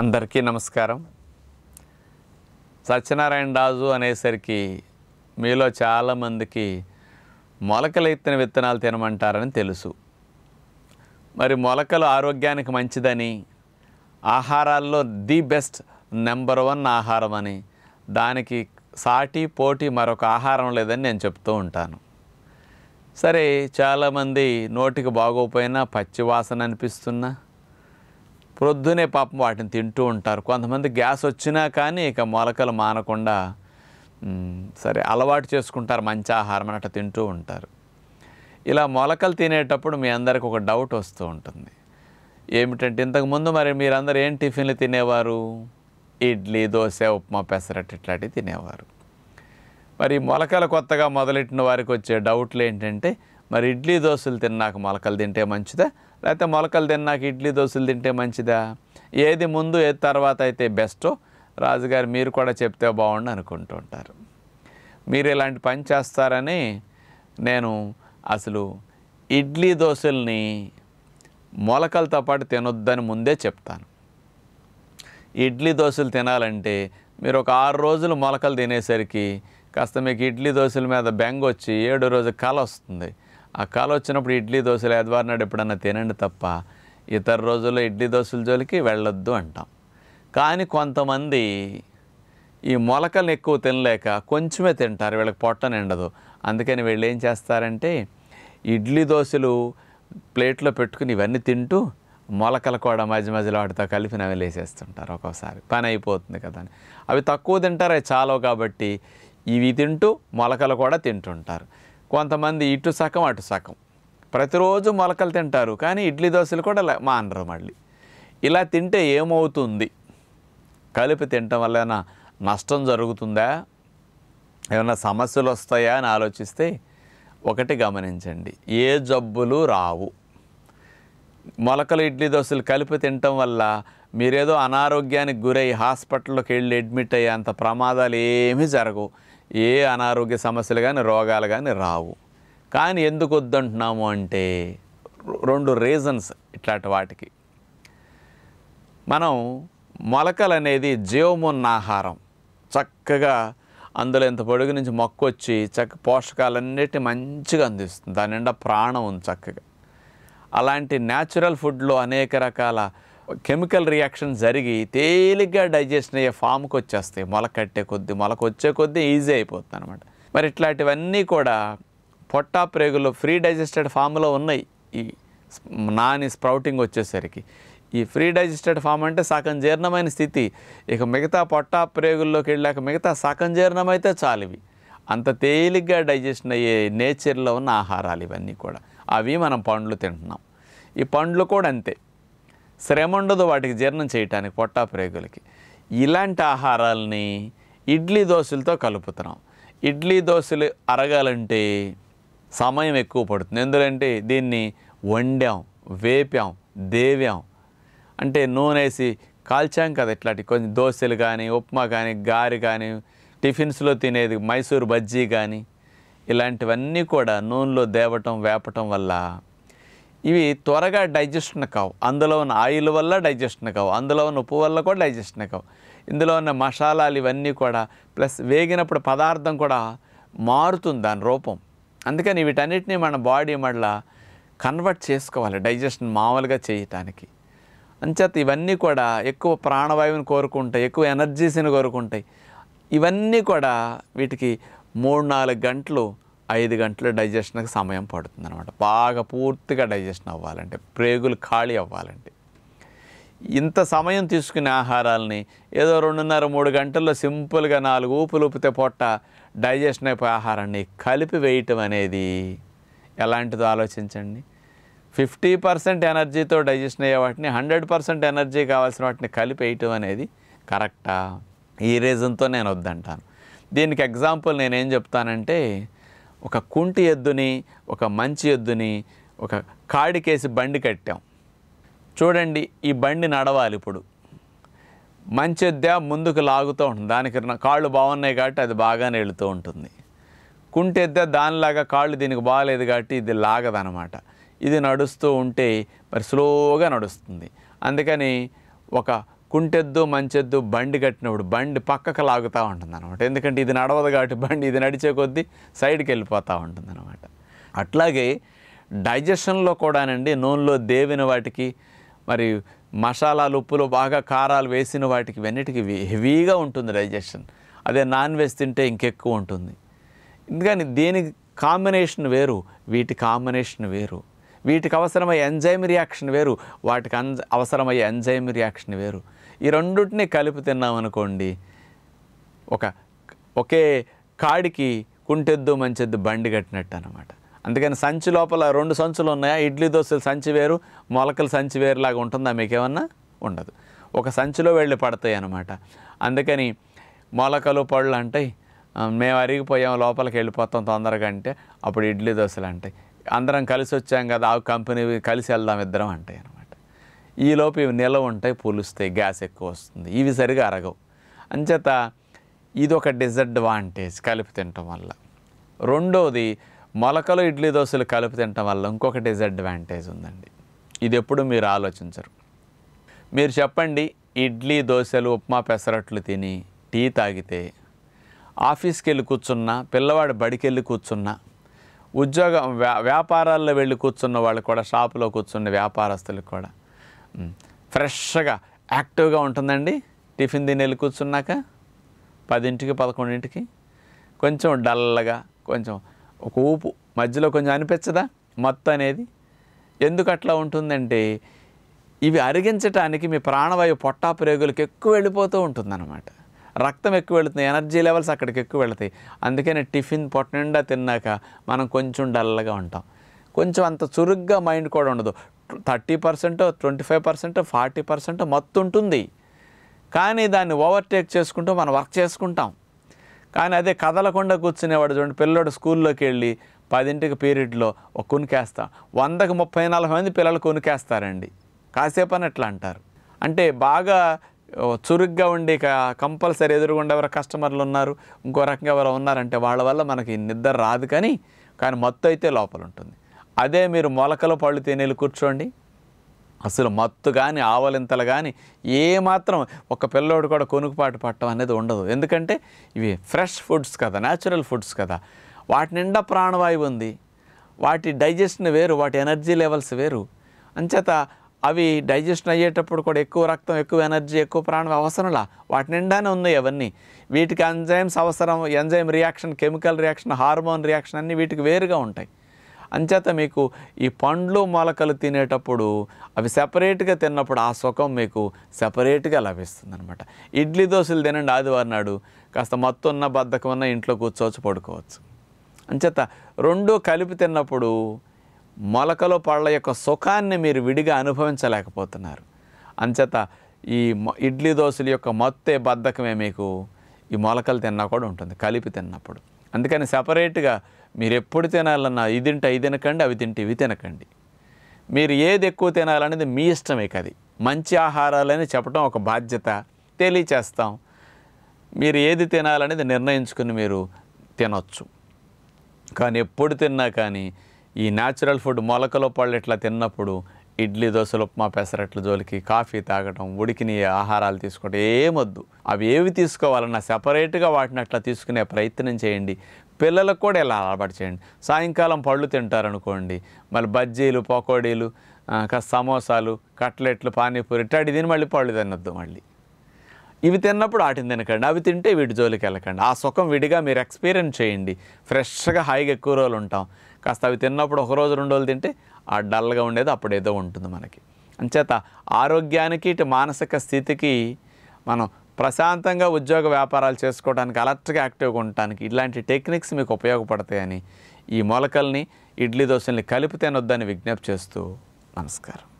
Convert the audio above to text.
అందరికీ నమస్కారం సత్యనారాయణ రాజు అనేసరికి మీలో చాలామందికి మొలకలు ఎత్తిన విత్తనాలు తినమంటారని తెలుసు మరి మొలకలు ఆరోగ్యానికి మంచిదని ఆహారాల్లో ది బెస్ట్ నెంబర్ వన్ ఆహారం అని దానికి సాటి పోటీ మరొక ఆహారం లేదని నేను చెప్తూ ఉంటాను సరే చాలామంది నోటికి బాగోపోయినా పచ్చివాసన అనిపిస్తున్నా ప్రొద్దునే పాపం వాటిని తింటూ ఉంటారు కొంతమంది గ్యాస్ వచ్చినా కానీ ఇక మొలకలు మానకుండా సరే అలవాటు చేసుకుంటారు మంచి ఆహారం అన్నట్టు తింటూ ఉంటారు ఇలా మొలకలు తినేటప్పుడు మీ అందరికి ఒక డౌట్ వస్తూ ఉంటుంది ఏమిటంటే ఇంతకుముందు మరి మీరందరూ ఏం టిఫిన్లు తినేవారు ఇడ్లీ దోశ ఉప్మా పెసరట్టు ఇట్లాంటివి తినేవారు మరి మొలకలు కొత్తగా మొదలెట్టిన వారికి వచ్చే డౌట్లు ఏంటంటే మరి ఇడ్లీ దోశలు తిన్నాక మొలకలు తింటే మంచిదా లేకపోతే మొలకలు తిన్నాక ఇడ్లీ దోశలు తింటే మంచిదా ఏది ముందు ఏది తర్వాత అయితే బెస్టో రాజుగారు మీరు కూడా చెప్తే బాగుండు అనుకుంటూ ఉంటారు మీరు ఇలాంటి పని చేస్తారని నేను అసలు ఇడ్లీ దోశల్ని మొలకలతో పాటు తినొద్దని ముందే చెప్తాను ఇడ్లీ దోశలు తినాలంటే మీరు ఒక ఆరు రోజులు మొలకలు తినేసరికి కాస్త మీకు ఇడ్లీ దోశల మీద బెంగ వచ్చి ఏడు రోజు కళ వస్తుంది ఆ కాలు వచ్చినప్పుడు ఇడ్లీ దోశలు ఆదివారం నాడు ఎప్పుడన్నా తినండి తప్ప ఇతర రోజుల్లో ఇడ్లీ దోశల జోలికి వెళ్ళొద్దు అంటాం కానీ కొంతమంది ఈ మొలకలు ఎక్కువ తినలేక కొంచెమే తింటారు వీళ్ళకి పొట్ట నిండదు అందుకని వీళ్ళు ఏం చేస్తారంటే ఇడ్లీ దోశలు ప్లేట్లో పెట్టుకుని ఇవన్నీ తింటూ మొలకలు కూడా మధ్య మధ్యలో వాటితో కలిపి నవ్వులు ఒక్కోసారి పని అయిపోతుంది కదా అని అవి తక్కువ తింటారు అవి చాలవు కాబట్టి ఇవి తింటూ మొలకలు కూడా తింటుంటారు కొంతమంది ఇటు సగం అటు సగం ప్రతిరోజు మొలకలు తింటారు కానీ ఇడ్లీ దోశలు కూడా మానరు మళ్ళీ ఇలా తింటే ఏమవుతుంది కలిపి తినటం వల్ల నష్టం జరుగుతుందా ఏమైనా సమస్యలు వస్తాయా అని ఆలోచిస్తే ఒకటి గమనించండి ఏ జబ్బులు రావు మొలకలు ఇడ్లీ దోశలు కలిపి తినటం వల్ల మీరేదో అనారోగ్యానికి గురై హాస్పిటల్లోకి వెళ్ళి అడ్మిట్ అయ్యే అంత ప్రమాదాలు ఏమీ జరగవు ఏ అనారోగ్య సమస్యలు కానీ రోగాలు కానీ రావు కానీ ఎందుకు వద్దంటున్నాము అంటే రెండు రీజన్స్ ఇట్లాంటి వాటికి మనం మొలకలు అనేది జీవమున్న ఆహారం చక్కగా అందులో ఇంత పొడుగు నుంచి మొక్క వచ్చి చక్క పోషకాలన్నిటి మంచిగా అందిస్తుంది దాని నిండా ప్రాణం ఉంది చక్కగా అలాంటి న్యాచురల్ ఫుడ్లో అనేక రకాల కెమికల్ రియాక్షన్ జరిగి తేలిగ్గా డైజెషన్ అయ్యే ఫామ్కి వచ్చేస్తాయి మొలకట్టే కొద్దీ మొలకొచ్చే కొద్దీ ఈజీ అయిపోతుంది అనమాట మరి ఇట్లాంటివన్నీ కూడా పొట్టా ప్రేగులు ఫ్రీ డైజెస్టెడ్ ఫామ్లో ఉన్నాయి ఈ నాని స్ప్రౌటింగ్ వచ్చేసరికి ఈ ఫ్రీ డైజెస్టెడ్ ఫామ్ అంటే సగం జీర్ణమైన స్థితి ఇక మిగతా పొట్టా ప్రేగుల్లోకి వెళ్ళాక మిగతా సగం జీర్ణమైతే చాలు ఇవి అంత తేలిగ్గా డైజెషన్ అయ్యే నేచర్లో ఉన్న ఆహారాలు ఇవన్నీ కూడా అవి మనం పండ్లు తింటున్నాం ఈ పండ్లు కూడా అంతే శ్రమ ఉండదు వాటికి జీర్ణం చేయటానికి పొట్టా ప్రేగులకి ఇలాంటి ఆహారాలని ఇడ్లీ దోశలతో కలుపుతున్నాం ఇడ్లీ దోశలు అరగాలంటే సమయం ఎక్కువ పడుతుంది ఎందుకంటే దీన్ని వండాం వేపాం దేవాం అంటే నూనె వేసి కాల్చాం కదా ఇట్లాంటి కొంచెం దోశలు కానీ ఉప్మా కానీ గారి కానీ టిఫిన్స్లో తినేది మైసూర్ బజ్జీ కానీ ఇలాంటివన్నీ కూడా నూనెలో దేవటం వేపటం వల్ల ఇవి త్వరగా డైజెషన్ కావు అందులో ఉన్న ఆయిల్ వల్ల డైజెషన్ కావు అందులో ఉన్న ఉప్పు వల్ల కూడా డైజెషన్ కావు ఇందులో ఉన్న మసాలాలు ఇవన్నీ కూడా ప్లస్ వేగినప్పుడు పదార్థం కూడా మారుతుంది దాని రూపం అందుకని వీటన్నిటిని మన బాడీ మళ్ళా కన్వర్ట్ చేసుకోవాలి డైజెషన్ మామూలుగా చేయటానికి అంచేత ఇవన్నీ కూడా ఎక్కువ ప్రాణవాయువుని కోరుకుంటాయి ఎక్కువ ఎనర్జీస్ని కోరుకుంటాయి ఇవన్నీ కూడా వీటికి మూడు నాలుగు గంటలు ఐదు గంటల డైజెషన్కి సమయం పడుతుంది అనమాట బాగా పూర్తిగా డైజెషన్ అవ్వాలంటే ప్రేగులు ఖాళీ అవ్వాలంటే ఇంత సమయం తీసుకునే ఆహారాలని ఏదో రెండున్నర మూడు గంటల్లో సింపుల్గా నాలుగు ఊపులు ఊపితే పొట్ట డైజెషన్ అయిపోయే ఆహారాన్ని కలిపి వేయటం అనేది ఎలాంటిదో ఆలోచించండి ఫిఫ్టీ పర్సెంట్ ఎనర్జీతో డైజెషన్ అయ్యే వాటిని హండ్రెడ్ పర్సెంట్ ఎనర్జీ కావాల్సిన వాటిని కలిపి వేయటం అనేది కరెక్టా ఈ రీజన్తో నేను వద్దంటాను దీనికి ఎగ్జాంపుల్ నేనేం చెప్తానంటే ఒక కుంటి ఎద్దుని ఒక మంచి ఎద్దుని ఒక కాడికేసి బండి కట్టాం చూడండి ఈ బండి నడవాలి ఇప్పుడు మంచి ఎద్దా ముందుకు లాగుతూ ఉంటుంది దానికి కాళ్ళు బాగున్నాయి కాబట్టి అది బాగానే వెళుతూ ఉంటుంది కుంటి ఎద్దా దానిలాగా కాళ్ళు దీనికి బాగాలేదు కాబట్టి ఇది లాగదనమాట ఇది నడుస్తూ ఉంటే మరి స్లోగా నడుస్తుంది అందుకని ఒక కుంటెద్దు మంచెద్దు బండి కట్టినప్పుడు బండి పక్కకు లాగుతూ ఉంటుంది అనమాట ఎందుకంటే ఇది నడవదు కాబట్టి బండి ఇది నడిచే కొద్దీ సైడ్కి వెళ్ళిపోతూ ఉంటుంది అనమాట అట్లాగే డైజెషన్లో కూడానండి నూనెలో దేవిన వాటికి మరి మసాలాలు ఉప్పులు బాగా కారాలు వేసిన వాటికి వెన్నిటికి హెవీగా ఉంటుంది డైజెషన్ అదే నాన్ వెజ్ తింటే ఇంకెక్కువ ఉంటుంది ఎందుకని దేనికి కాంబినేషన్ వేరు వీటి కాంబినేషన్ వేరు వీటికి అవసరమయ్యే ఎంజైమ్ రియాక్షన్ వేరు వాటికి అవసరమయ్యే ఎంజైమ్ రియాక్షన్ వేరు ఈ రెండుటిని కలిపి తిన్నామనుకోండి ఒక ఒకే కాడికి కుంటెద్దు మంచెద్దు బండి కట్టినట్టు అనమాట అందుకని సంచి లోపల రెండు సంచులు ఉన్నాయా ఇడ్లీ దోశలు సంచి వేరు మొలకలు సంచి వేరులాగా ఉంటుందా మీకేమన్నా ఉండదు ఒక సంచిలో వెళ్ళి పడతాయి అనమాట అందుకని మొలకలు పళ్ళు అంటాయి మేము అరిగిపోయాం లోపలికి వెళ్ళిపోతాం తొందరగా అంటే అప్పుడు ఇడ్లీ దోశలు అంటాయి అందరం కలిసి వచ్చాం కదా ఆ కంపెనీ కలిసి వెళ్దాం ఇద్దరం అంటాయి ఈలోపు ఇవి నిల్వ ఉంటాయి పొలుస్తాయి గ్యాస్ ఎక్కువ వస్తుంది ఇవి సరిగా అరగవు అంచేత ఇది ఒక డిసడ్వాంటేజ్ కలిపి తినటం వల్ల రెండోది మొలకలు ఇడ్లీ దోశలు కలిపి తినటం వల్ల ఇంకొక డిసడ్వాంటేజ్ ఉందండి ఇది ఎప్పుడు మీరు ఆలోచించరు మీరు చెప్పండి ఇడ్లీ దోశలు ఉప్మా పెసరట్లు తిని టీ తాగితే ఆఫీస్కి వెళ్ళి కూర్చున్నా పిల్లవాడు బడికి వెళ్ళి కూర్చున్నా ఉద్యోగం వ్యా వ్యాపారాల్లో వెళ్ళి కూర్చున్న వాళ్ళు కూడా షాపులో కూర్చున్న వ్యాపారస్తులకు కూడా ఫ్రెష్గా యాక్టివ్గా ఉంటుందండి టిఫిన్ తిని వెళ్ళి కూర్చున్నాక పదింటికి పదకొండింటికి కొంచెం డల్లగా కొంచెం ఒక ఊపు మధ్యలో కొంచెం అనిపించదా మొత్తం అనేది ఎందుకు అట్లా ఉంటుందంటే ఇవి అరిగించడానికి మీ ప్రాణవాయు పొట్టా ప్రేగులకు ఎక్కువ వెళ్ళిపోతూ ఉంటుందన్నమాట రక్తం ఎక్కువ వెళుతుంది ఎనర్జీ లెవెల్స్ అక్కడికి ఎక్కువ వెళతాయి అందుకనే టిఫిన్ పొట్ట నిండా తిన్నాక మనం కొంచెం డల్గా ఉంటాం కొంచెం అంత చురుగ్గా మైండ్ కూడా ఉండదు thirty percent twenty five percent forty percent మత్తు ఉంటుంది కానీ దాన్ని ఓవర్టేక్ చేసుకుంటూ మనం వర్క్ చేసుకుంటాం కానీ అదే కదలకుండా కూర్చునేవాడు చూడండి పిల్లడు స్కూల్లోకి వెళ్ళి పదింటికి పీరియడ్లో ఒక కొనికేస్తాం వందకు ముప్పై నాలుగు మంది పిల్లలు కొనికేస్తారండి కాసేపు అని ఎట్లా అంటారు అంటే బాగా చురుగ్గా ఉండి కంపల్సరీ ఎదురుగుండా ఎవరు కస్టమర్లు ఉన్నారు ఇంకో రకంగా ఎవరు ఉన్నారంటే వాళ్ళ వల్ల మనకి నిద్ర రాదు కానీ కానీ మత్తు అయితే లోపల ఉంటుంది అదే మీరు మొలకల పళ్ళు తేనెలు కూర్చోండి అసలు మత్తు కానీ ఆవలింతలు కానీ ఏమాత్రం ఒక పిల్లోడు కూడా కొనుకుపాటు పట్టడం అనేది ఉండదు ఎందుకంటే ఇవి ఫ్రెష్ ఫుడ్స్ కదా న్యాచురల్ ఫుడ్స్ కదా వాటి నిండా ప్రాణవాయువు ఉంది వాటి డైజెషన్ వేరు వాటి ఎనర్జీ లెవెల్స్ వేరు అంచేత అవి డైజెషన్ అయ్యేటప్పుడు కూడా ఎక్కువ రక్తం ఎక్కువ ఎనర్జీ ఎక్కువ ప్రాణం అవసరంలా వాటి నిండానే ఉన్నాయి అవన్నీ వీటికి ఎంజైమ్స్ అవసరం enzyme reaction chemical reaction hormone reaction అన్నీ వీటికి వేరుగా ఉంటాయి అంచేత మీకు ఈ పండ్లు మొలకలు తినేటప్పుడు అవి సపరేట్గా తిన్నప్పుడు ఆ సుఖం మీకు సపరేట్గా లభిస్తుంది అనమాట ఇడ్లీ దోశలు తినండి ఆదివారం నాడు కాస్త మత్తున్న బద్ధకం ఉన్న ఇంట్లో కూర్చోవచ్చు పడుకోవచ్చు అంచేత రెండు కలిపి తిన్నప్పుడు మొలకలు పళ్ళ యొక్క సుఖాన్ని మీరు విడిగా అనుభవించలేకపోతున్నారు అంచేత ఈ ఇడ్లీ దోశల యొక్క మత్తే బద్ధకమే మీకు ఈ మొలకలు తిన్నా కూడా ఉంటుంది కలిపి తిన్నప్పుడు అందుకని సపరేట్గా మీరు ఎప్పుడు తినాలన్నా ఇది తింటే ఇది తినకండి అవి తింటే ఇవి తినకండి మీరు ఏది ఎక్కువ తినాలనేది మీ ఇష్టమే కది మంచి ఆహారాలని చెప్పడం ఒక బాధ్యత తెలియచేస్తాం మీరు ఏది తినాలనేది నిర్ణయించుకుని మీరు తినొచ్చు కానీ ఎప్పుడు తిన్నా కానీ ఈ న్యాచురల్ ఫుడ్ మొలకలో పళ్ళు ఇట్లా తిన్నప్పుడు ఇడ్లీ దోశలు ఉప్మా పెసరట్లు జోలికి కాఫీ తాగటం ఉడికిని ఆహారాలు తీసుకోవటం ఏమొద్దు అవి ఏవి తీసుకోవాలన్నా సెపరేట్గా వాటిని అట్లా తీసుకునే ప్రయత్నం చేయండి పిల్లలకు కూడా ఇలా అలవాటు చేయండి సాయంకాలం పళ్ళు తింటారనుకోండి మళ్ళీ బజ్జీలు పకోడీలు కాస్త సమోసాలు కట్లెట్లు పానీపూరి ఇట్లాంటి తిని మళ్ళీ పళ్ళు తినొద్దు మళ్ళీ ఇవి తిన్నప్పుడు వాటిని తినకండి అవి తింటే వీటి జోలికి వెళ్ళకండి ఆ సుఖం విడిగా మీరు ఎక్స్పీరియన్స్ చేయండి ఫ్రెష్గా హాయిగా ఎక్కువ రోజులు ఉంటాం కాస్త అవి తిన్నప్పుడు ఒక రోజు రెండు రోజులు తింటే ఆ డల్గా ఉండేది అప్పుడేదో ఉంటుంది మనకి అంచేత ఆరోగ్యానికి ఇటు మానసిక స్థితికి మనం ప్రశాంతంగా ఉద్యోగ వ్యాపారాలు చేసుకోవడానికి అలర్ట్గా యాక్టివ్గా ఉండటానికి ఇలాంటి టెక్నిక్స్ మీకు ఉపయోగపడతాయని ఈ మొలకల్ని ఇడ్లీ దోశల్ని కలిపి తినొద్దని విజ్ఞప్తి చేస్తూ నమస్కారం